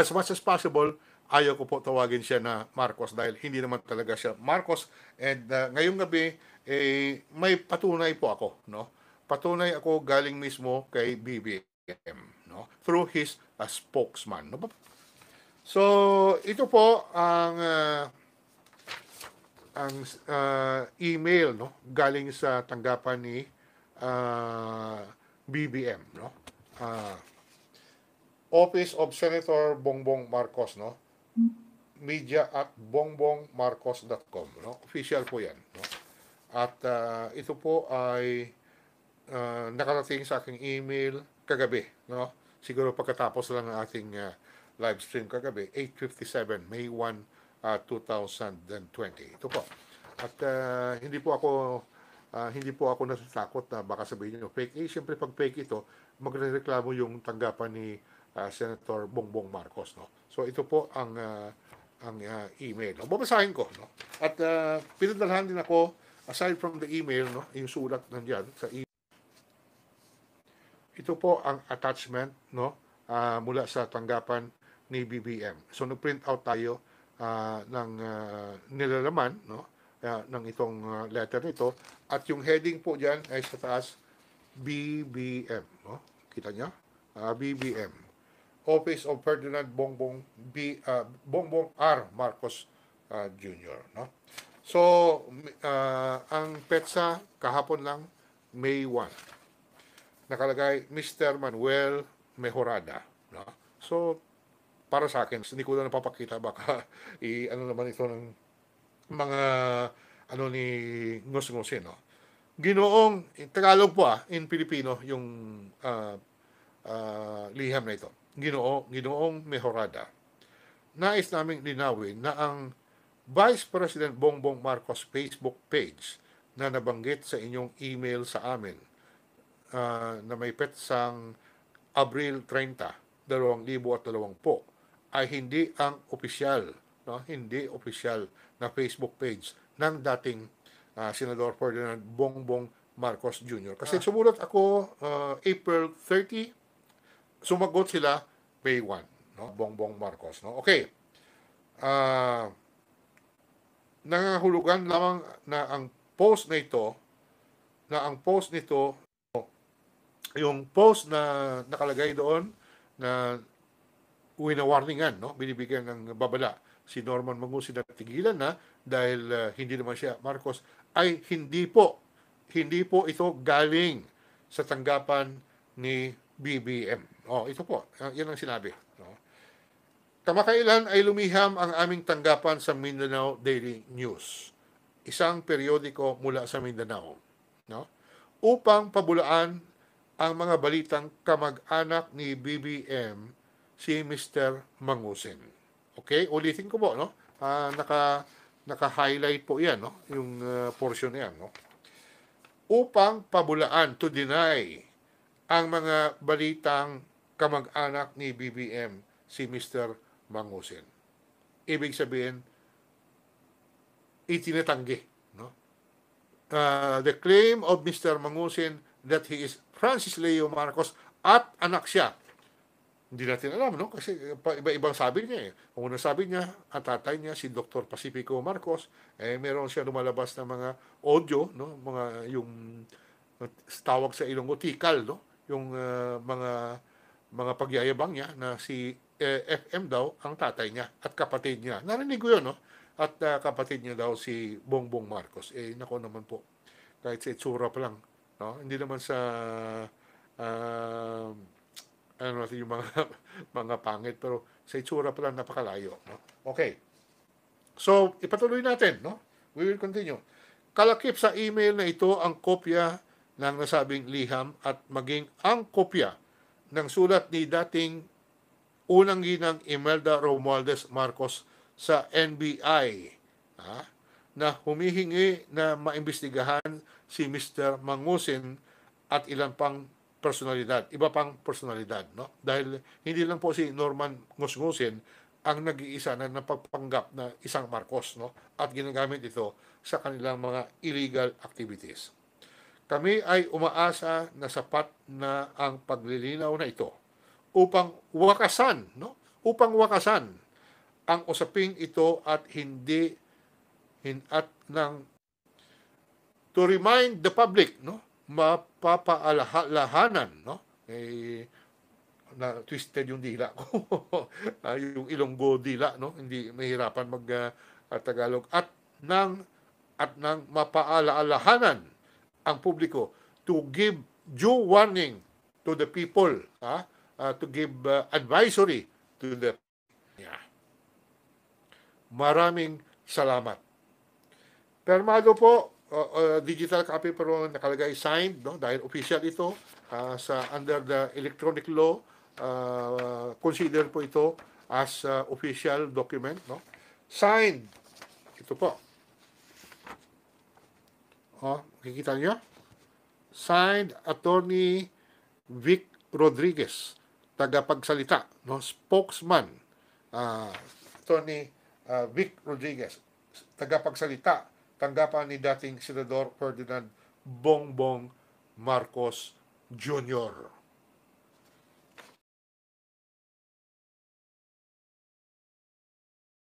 as much as possible, ayaw ko po tawagin siya na Marcos dahil hindi naman talaga siya Marcos. And uh, ngayong gabi, eh, may patunay po ako. No? Patunay ako galing mismo kay BBM no? through his uh, spokesman. No? So, ito po ang uh, ang uh, email no galing sa tanggapan ni uh, BBM no. Uh, Office of Senator Bongbong Marcos, no? media at bongbongmarcos.com. No? Official po yan. No? At uh, ito po ay uh, nakarating sa aking email kagabi. No? Siguro pagkatapos lang ng ating uh, live stream kagabi, 8.57, May 1, uh, 2020. Ito po. At uh, hindi po ako uh, hindi po ako natatakot na baka sabihin niyo fake. Eh, siyempre pag fake ito, magrereklamo yung tanggapan ni uh, Senator Bongbong Marcos no. So ito po ang uh, ang uh, email. No? Babasahin ko no. At uh, pinadalhan din ako aside from the email no, yung sulat nandiyan sa email. Ito po ang attachment no uh, mula sa tanggapan ni BBM. So nag-print out tayo uh, ng uh, nilalaman no uh, ng itong uh, letter nito at yung heading po diyan ay sa taas BBM no kita niya uh, BBM office of Ferdinand Bongbong B uh, Bongbong R Marcos uh, Jr. no so uh, ang petsa kahapon lang May 1 nakalagay Mr. Manuel Mejorada no so para sa akin hindi ko na napapakita baka i ano naman ito ng mga ano ni ngos-ngosin no ginoong eh, Tagalog po ah in Pilipino yung uh, uh, liham na ito Ginoo, Ginoong Mehorada. Nais naming linawin na ang Vice President Bongbong Marcos Facebook page na nabanggit sa inyong email sa amin uh, na may petsang Abril 30, 2020 ay hindi ang opisyal, no? hindi opisyal na Facebook page ng dating uh, Senador Ferdinand Bongbong Marcos Jr. Kasi ah. sumulot ako uh, April 30, sumagot sila Bay 1, no? Bongbong Marcos, no? Okay. Uh, ah, nangahulugan lamang na ang post na ito na ang post nito yung post na nakalagay doon na winawarningan, no? binibigyan ng babala si Norman Mangusi na tigilan na dahil uh, hindi naman siya Marcos ay hindi po hindi po ito galing sa tanggapan ni BBM. Oh, ito po, ah, yan ang sinabi. No? Kamakailan ay lumiham ang aming tanggapan sa Mindanao Daily News, isang periodiko mula sa Mindanao, no? upang pabulaan ang mga balitang kamag-anak ni BBM si Mr. Mangusin. Okay, ulitin ko po, no? Uh, naka, naka-highlight po yan, no? Yung uh, portion yan, no? Upang pabulaan to deny ang mga balitang kamag-anak ni BBM si Mr. Mangusin. Ibig sabihin, itinatanggi. No? Uh, the claim of Mr. Mangusin that he is Francis Leo Marcos at anak siya. Hindi natin alam, no? Kasi eh, iba-ibang sabi niya eh. una sabi niya, ang tatay niya, si Dr. Pacifico Marcos, eh, meron siya lumalabas ng mga audio, no? Mga yung tawag sa ilong utikal, no? Yung uh, mga mga pagyayabang niya na si eh, FM daw ang tatay niya at kapatid niya. Narinig ko yun, no? At uh, kapatid niya daw si Bongbong Marcos. Eh, nako naman po. Kahit sa itsura pa lang. No? Hindi naman sa... Uh, ano natin yung mga, mga pangit. Pero sa itsura pa lang napakalayo. No? Okay. So, ipatuloy natin. No? We will continue. Kalakip sa email na ito ang kopya ng nasabing liham at maging ang kopya ng sulat ni dating unang ginang Imelda Romualdez Marcos sa NBI ha, na humihingi na maimbestigahan si Mr. Mangusin at ilan pang personalidad, iba pang personalidad. No? Dahil hindi lang po si Norman Ngusngusin ang nag-iisa na napagpanggap na isang Marcos no? at ginagamit ito sa kanilang mga illegal activities. Kami ay umaasa na sapat na ang paglilinaw na ito upang wakasan, no? Upang wakasan ang usaping ito at hindi hinat ng to remind the public, no? Mapapaalalahanan, no? Eh, na twisted yung dila ko. uh, yung ilonggo dila, no? Hindi mahirapan mag uh, Tagalog at ng at ng mapaalaalahanan ang publiko to give due warning to the people, ha? Uh, to give uh, advisory to the yeah. Maraming salamat. Permado po, uh, uh, digital copy pero nakalagay signed no dahil official ito uh, sa under the electronic law uh, consider po ito as uh, official document no signed ito po Oh, makikita nyo? Signed Attorney Vic Rodriguez, tagapagsalita, no? spokesman, uh, Attorney uh, Vic Rodriguez, tagapagsalita, tanggapan ni dating Senador Ferdinand Bongbong Marcos Jr.